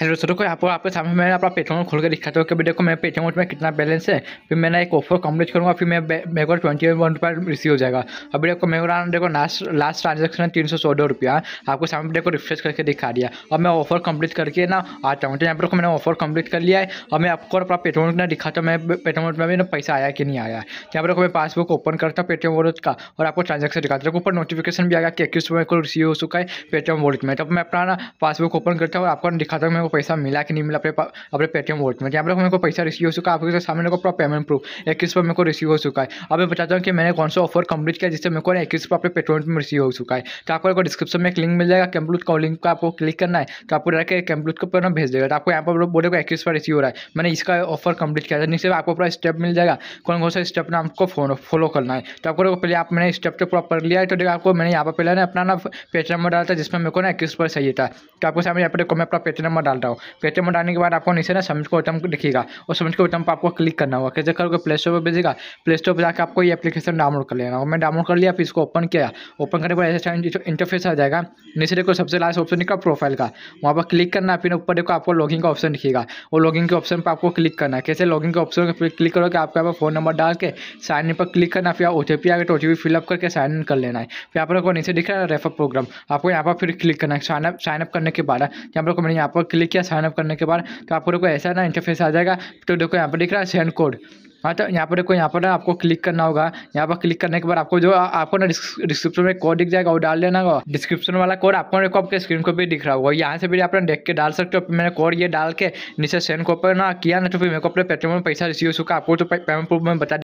hello sir को आपको आपके सामने मैं अपना पेटीएम खोल के दिखाता हूँ कि देखो मेरे पेटीएम में कितना बैलेंस है फिर मैंने एक ऑफर कम्प्लीट करूँगा फिर मैं मेरे को ट्वेंटी वन रुपये रिसीव हो जाएगा अभी देखो को देखो लास्ट लास्ट ट्रांजेक्शन है तीन सौ चौदह रुपया आपको सामने देखो रिफ्रेश करके दिखा दिया और मैं ऑफर कम्प्लीट करके ना आता हूँ तो यहाँ पर मैंने ऑफर कम्प्लीट कर लिया है और मैं आपको अपना पेटीएम ना दिखाता हूँ मैं पेटीएम में भी ना पैसा आया कि नहीं आया तो यहाँ पर मैं पासबुक ओपन करता हूँ पेटीएम वॉलेट का और आपको ट्रांजेक्शन दिखाता हूँ ऊपर नोटिफिकेशन भी आएगा कि इक्कीस रुपये को रिसीव हो चुका है पेटीएम वॉलेट में तब तो मैं अपना पासबुक ओपन करता हूँ और आपको दिखाता हूँ मैं को पैसा मिला कि नहीं मिला अपने अपने पेटीएम वोट में यहाँ पर मेरे को पैसा रिसीव हो चुका है आपके सामने को पूरा पेमेंट प्रूफ इक्कीस रुपये मेरे को रिसीव हो चुका है अब मैं बताता हूँ कि मैंने कौन सा ऑफर कंप्लीट किया जिससे मेरे को इक्कीस रुपये अपने पेट्रोल में रिसीव हो चुका है तो आपको डिस्क्रिप्शन में एक लिंक मिल जाएगा कैम्पलूट का लिंक का आपको क्लिक करना है तो आपको डायरेक्ट कैम्पलूट को पूरा भेज देगा तो आपको यहाँ पर बोले को इक्कीस रुपये रिसीव हो रहा है मैंने इसका ऑफर कंप्लीट किया था नीचे आपको पूरा स्टेप मिल जाएगा कौन कौन सा स्टेप ना आपको फॉलो करना है तो आपको पहले आप मैंने स्टेप तो प्रॉपर लिया है तो देखो आपको मैंने यहाँ पर पहले ना अपना ना पेट नंबर डाला था जिसमें मेरे को ना इक्कीस रुपये चाहिए था तो आपको सामने यहाँ पर मैं अपना पेट नंबर डाल रहा हूँ पेटीएम में डालने के बाद आपको नीचे ना समझ को आइटम दिखेगा और समझ को आइटम पर आपको क्लिक करना होगा कैसे करोगे प्ले स्टोर पर भेजेगा प्ले स्टोर पर जाकर आपको ये एप्लीकेशन डाउनलोड कर लेना होगा मैं डाउनलोड कर लिया फिर इसको ओपन किया ओपन करने के बाद ऐसा इंटरफेस आ जाएगा नीचे देखो सबसे लास्ट ऑप्शन निकला प्रोफाइल का वहाँ पर क्लिक करना फिर ऊपर देखो आपको लॉगिंग का ऑप्शन दिखेगा और लॉगिंग के ऑप्शन पर आपको क्लिक करना कैसे लॉगिंग के ऑप्शन पर क्लिक करोगे आपके यहाँ पर फोन नंबर डाल के साइन इन पर क्लिक करना फिर ओ टी पी आ गए तो ओ टी फिलअप करके साइन इन कर लेना है फिर आप लोगों को नीचे दिख रहा है रेफर प्रोग्राम आपको यहाँ पर फिर क्लिक करना है साइनअप साइनअप करने के बाद यहाँ पर मैंने यहाँ पर क्लिक क्लिक किया साइनअप करने के बाद तो आपको देखो ऐसा ना इंटरफेस आ जाएगा तो देखो यहाँ पर दिख रहा है सेंड कोड हाँ तो यहाँ पर देखो यहाँ पर आपको क्लिक करना होगा यहाँ पर क्लिक करने के बाद आपको जो आपको ना डिस्क्रिप्शन में कोड दिख जाएगा वो डाल देना होगा डिस्क्रिप्शन वाला कोड आपको देखो आपके स्क्रीन को भी दिख रहा होगा यहाँ से भी आप देख के डाल सकते हो मैंने कोड ये डाल के नीचे सेंड को पर ना किया ना तो फिर मेरे को अपने पेटीएम में पैसा रिसीव हो चुका आपको तो पेमेंट प्रूफ में बता